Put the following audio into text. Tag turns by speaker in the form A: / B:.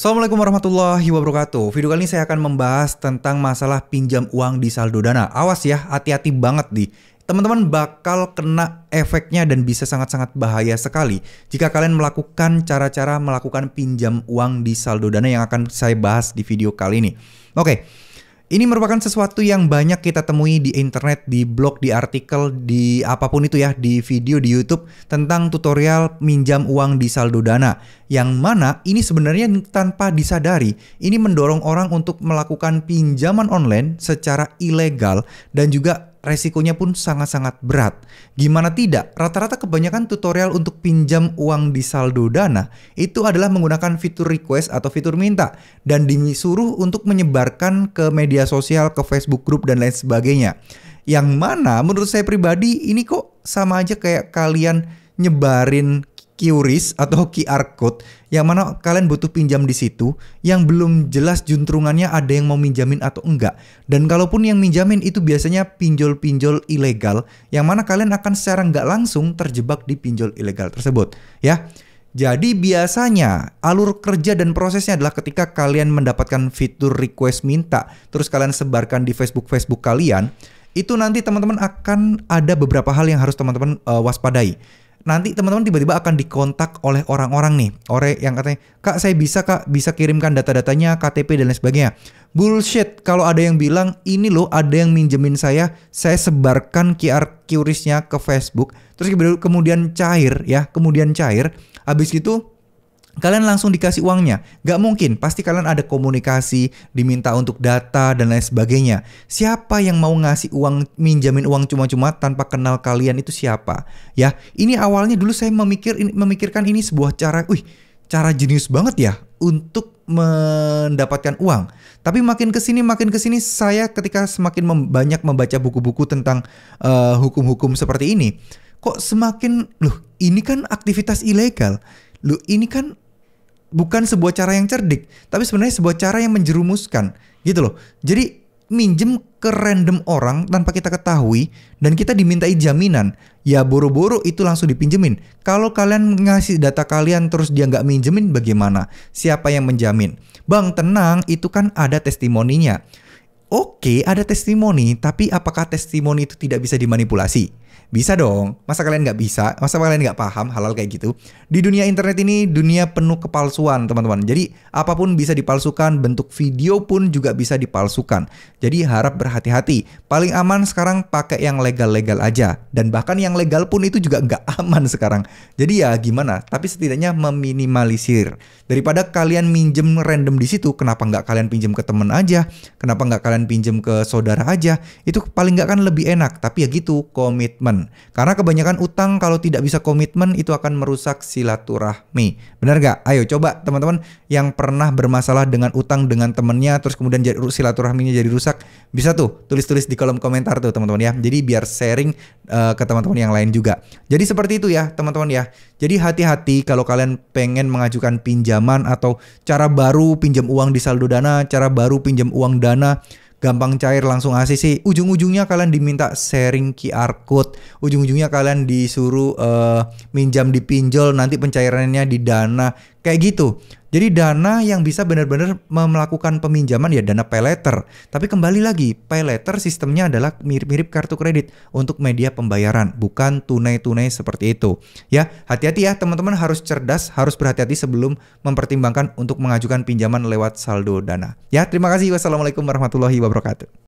A: Assalamualaikum warahmatullahi wabarakatuh. Video kali ini saya akan membahas tentang masalah pinjam uang di saldo dana. Awas ya, hati-hati banget nih, teman-teman bakal kena efeknya dan bisa sangat-sangat bahaya sekali jika kalian melakukan cara-cara melakukan pinjam uang di saldo dana yang akan saya bahas di video kali ini. Oke, ini merupakan sesuatu yang banyak kita temui di internet, di blog, di artikel, di apapun itu ya, di video di YouTube tentang tutorial minjam uang di saldo dana. Yang mana ini sebenarnya tanpa disadari, ini mendorong orang untuk melakukan pinjaman online secara ilegal dan juga resikonya pun sangat-sangat berat. Gimana tidak, rata-rata kebanyakan tutorial untuk pinjam uang di saldo dana itu adalah menggunakan fitur request atau fitur minta dan disuruh untuk menyebarkan ke media sosial, ke Facebook group dan lain sebagainya. Yang mana menurut saya pribadi ini kok sama aja kayak kalian nyebarin QRIS atau QR code yang mana kalian butuh pinjam di situ yang belum jelas juntrungannya ada yang mau minjamin atau enggak. Dan kalaupun yang minjamin itu biasanya pinjol-pinjol ilegal yang mana kalian akan secara nggak langsung terjebak di pinjol ilegal tersebut ya. Jadi biasanya alur kerja dan prosesnya adalah ketika kalian mendapatkan fitur request minta terus kalian sebarkan di Facebook-Facebook kalian itu nanti teman-teman akan ada beberapa hal yang harus teman-teman uh, waspadai nanti teman-teman tiba-tiba akan dikontak oleh orang-orang nih, orang yang katanya, "Kak, saya bisa Kak, bisa kirimkan data-datanya, KTP dan lain sebagainya." Bullshit. Kalau ada yang bilang, "Ini loh, ada yang minjemin saya, saya sebarkan QR QRIS-nya ke Facebook." Terus kemudian cair ya, kemudian cair. Habis itu kalian langsung dikasih uangnya. Gak mungkin, pasti kalian ada komunikasi, diminta untuk data, dan lain sebagainya. Siapa yang mau ngasih uang, minjamin uang cuma-cuma tanpa kenal kalian itu siapa? Ya, ini awalnya dulu saya memikir, memikirkan ini sebuah cara, wih, cara jenius banget ya untuk mendapatkan uang. Tapi makin kesini makin kesini saya ketika semakin mem banyak membaca buku-buku tentang eh, hukum-hukum uh, seperti ini, kok semakin loh ini kan aktivitas ilegal. Loh ini kan bukan sebuah cara yang cerdik, tapi sebenarnya sebuah cara yang menjerumuskan, gitu loh. Jadi minjem ke random orang tanpa kita ketahui dan kita dimintai jaminan, ya boro-boro itu langsung dipinjemin. Kalau kalian ngasih data kalian terus dia nggak minjemin bagaimana? Siapa yang menjamin? Bang tenang, itu kan ada testimoninya. Oke, ada testimoni, tapi apakah testimoni itu tidak bisa dimanipulasi? Bisa dong, masa kalian nggak bisa? Masa kalian nggak paham halal kayak gitu? Di dunia internet ini dunia penuh kepalsuan teman-teman. Jadi apapun bisa dipalsukan, bentuk video pun juga bisa dipalsukan. Jadi harap berhati-hati. Paling aman sekarang pakai yang legal-legal aja. Dan bahkan yang legal pun itu juga nggak aman sekarang. Jadi ya gimana? Tapi setidaknya meminimalisir. Daripada kalian minjem random di situ, kenapa nggak kalian pinjem ke temen aja? Kenapa nggak kalian pinjem ke saudara aja? Itu paling nggak kan lebih enak. Tapi ya gitu, komit komitmen. Karena kebanyakan utang kalau tidak bisa komitmen itu akan merusak silaturahmi. Benar gak? Ayo coba teman-teman yang pernah bermasalah dengan utang dengan temennya terus kemudian silaturahminya jadi rusak. Bisa tuh tulis-tulis di kolom komentar tuh teman-teman ya. Jadi biar sharing uh, ke teman-teman yang lain juga. Jadi seperti itu ya teman-teman ya. Jadi hati-hati kalau kalian pengen mengajukan pinjaman atau cara baru pinjam uang di saldo dana, cara baru pinjam uang dana gampang cair langsung sih Ujung-ujungnya kalian diminta sharing QR code, ujung-ujungnya kalian disuruh uh, minjam dipinjol nanti pencairannya di Dana. Kayak gitu. Jadi dana yang bisa benar-benar melakukan peminjaman ya dana pay letter. Tapi kembali lagi, pay letter sistemnya adalah mirip-mirip kartu kredit untuk media pembayaran, bukan tunai-tunai seperti itu. Ya, hati-hati ya teman-teman harus cerdas, harus berhati-hati sebelum mempertimbangkan untuk mengajukan pinjaman lewat saldo dana. Ya, terima kasih. Wassalamualaikum warahmatullahi wabarakatuh.